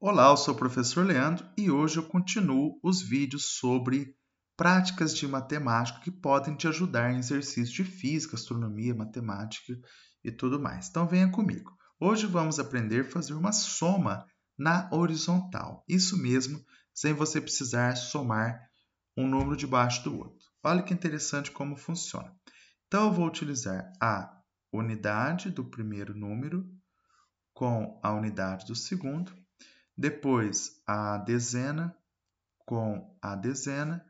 Olá, eu sou o professor Leandro e hoje eu continuo os vídeos sobre práticas de matemática que podem te ajudar em exercícios de física, astronomia, matemática e tudo mais. Então venha comigo. Hoje vamos aprender a fazer uma soma na horizontal. Isso mesmo, sem você precisar somar um número debaixo do outro. Olha que interessante como funciona. Então eu vou utilizar a unidade do primeiro número com a unidade do segundo depois, a dezena com a dezena,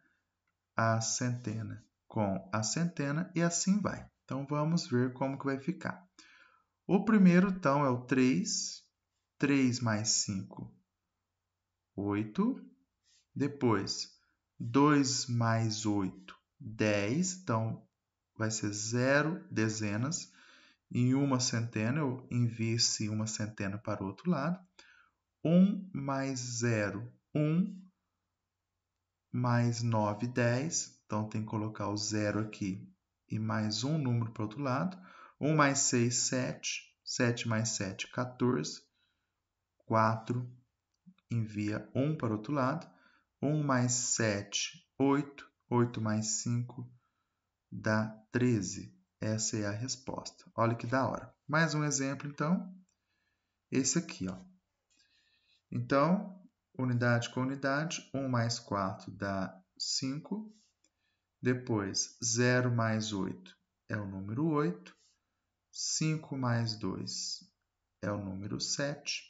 a centena com a centena e assim vai. Então, vamos ver como que vai ficar. O primeiro, então, é o 3. 3 mais 5, 8. Depois, 2 mais 8, 10. Então, vai ser zero dezenas em uma centena. Eu envie-se uma centena para o outro lado. 1 mais 0, 1, mais 9, 10. Então, tem que colocar o 0 aqui e mais um número para o outro lado. 1 mais 6, 7. 7 mais 7, 14. 4, envia 1 para o outro lado. 1 mais 7, 8. 8 mais 5 dá 13. Essa é a resposta. Olha que da hora. Mais um exemplo, então. Esse aqui, ó. Então, unidade com unidade, 1 mais 4 dá 5. Depois, 0 mais 8 é o número 8. 5 mais 2 é o número 7.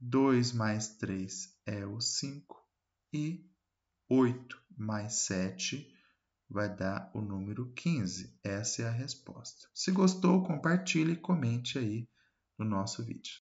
2 mais 3 é o 5. E 8 mais 7 vai dar o número 15. Essa é a resposta. Se gostou, compartilhe e comente aí no nosso vídeo.